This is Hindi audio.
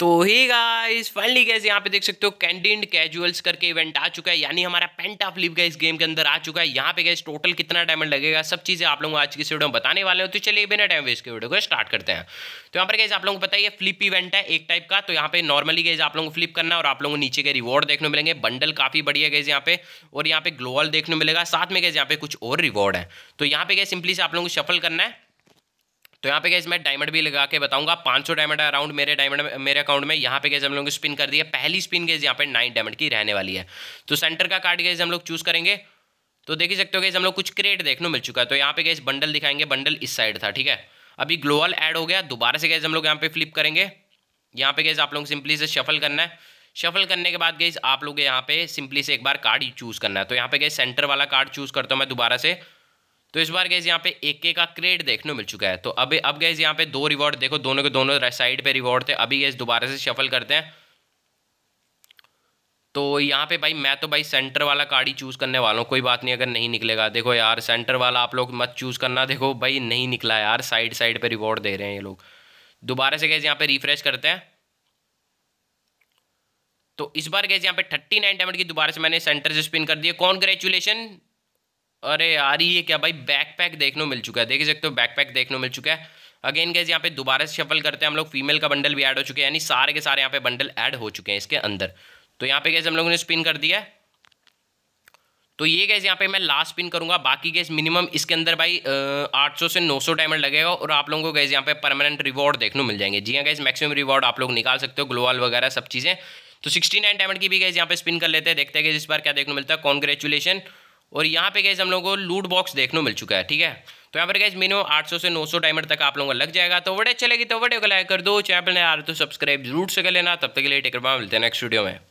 तो ही गाइस फाइनली गाइस यहाँ पे देख सकते हो कैंडीड कैजुअल्स करके इवेंट आ चुका है यानी हमारा paint of lip guys game के अंदर आ चुका है यहाँ पे गाइस टोटल कितना डायमंड लगेगा सब चीज़ें आप लोगों को आज की वीडियो में बताने वाले हो तो चलिए बिना टाइम वेस्ट के वीडियो को स्टार्ट करते हैं तो यहाँ पर गैस आप लोगों को पता है फ्लिप इवेंट है एक टाइप का तो यहाँ पे नॉर्मली गैस आप लोगों को फ्लिप करना और आप लोगों को नीचे के रिवॉर्ड देखने मिलेंगे बंडल काफ़ी बढ़िया गैस यहाँ पे और यहाँ पे ग्लोअल देखने मिलेगा साथ में गैस यहाँ पे कुछ और रिवॉर्ड है तो यहाँ पे गैस सिंपली से आप लोगों को शफल करना है तो यहाँ पे गैस मैं डायमंड भी लगा के बताऊंगा 500 डायमंड अराउंड मेरे डायमंड मेरे अकाउंट में यहाँ पे गैस हम लोग स्पिन कर दिया पहली स्पिन गैस यहाँ पे नाइन डायमंड की रहने वाली है तो सेंटर का कार्ड गैस हम लोग चूज करेंगे तो देख ही सकते हो गैस हम लोग कुछ क्रिएट देखने मिल चुका है तो यहाँ पे गैस बंडल दिखाएंगे बंडल इस साइड था ठीक है अभी ग्लोअल एड हो गया दोबारा से गैस हम लोग यहाँ पे फ्लिप करेंगे यहाँ पे गैस आप लोग सिंपली से शफल करना है शफल करने के बाद गैस आप लोग यहाँ पे सिंपली से एक बार कार्ड चूज करना है तो यहाँ पे गैस सेंटर वाला कार्ड चूज करता हूँ मैं दोबारा से तो इस बार गैस यहाँ पे एक के का क्रेड देखने मिल चुका है तो अभी अब गैस यहाँ पे दो रिवॉर्ड देखो दोनों के दोनों साइड पे रिवॉर्ड थे अभी गैस दोबारा से शफल करते हैं तो यहाँ पे भाई मैं तो भाई सेंटर वाला कार्ड ही चूज़ करने वाला हूँ कोई बात नहीं अगर नहीं निकलेगा देखो यार सेंटर वाला आप लोग मत चूज़ करना देखो भाई नहीं निकला यार साइड साइड पर रिवॉर्ड दे रहे हैं ये लोग दोबारा से गैस यहाँ पे रिफ्रेश करते हैं तो इस बार गैस यहाँ पे थर्टी नाइन डैमेज की दोबारा से मैंने सेंटर से स्पिन कर दिया कॉन्ग्रेचुलेशन अरे यार ये क्या भाई बैकपैक देखने मिल चुका है देख सकते हो बैकपैक देखने मिल चुका है अगेन गैस यहाँ पे दोबारा से शफल करते हैं हम लोग फीमेल का बंडल भी ऐड हो चुके हैं यानी सारे के सारे यहाँ पे बंडल ऐड हो चुके हैं इसके अंदर तो यहाँ पे गैस हम लोगों ने स्पिन कर दिया तो ये गैस यहाँ पे मैं लास्ट स्पिन करूंगा बाकी गैस मिनिमम इसके अंदर भाई आठ सौ से नौ सौ डायमंड लगेगा और आप लोगों को गैस यहाँ पे परमानेंट रिवॉर्ड देखने मिल जाएंगे जी हाँ गैस मैक्सिमम रिवॉर्ड आप लोग निकाल सकते हो ग्लोवाल वगैरह सब चीज़ें तो सिक्सटी नाइन डायमंड की भी गैस यहाँ पे स्पिन कर लेते हैं देखते हैं इस बार क्या देखने मिलता है कॉन्ग्रेचुलेशन और यहाँ पे गए हम लोगों को लूट बॉक्स देखने मिल चुका है ठीक है तो यहाँ पर गैस मिनिमम 800 से 900 डायमंड तक आप लोगों का लग जाएगा तो वीडियो अच्छी लगी तो वीडियो को लाइक कर दो चैनल आ रहे तो सब्सक्राइब जरूर से कर लेना तब तक के लिए टेकर मिलते हैं नेक्स्ट वीडियो में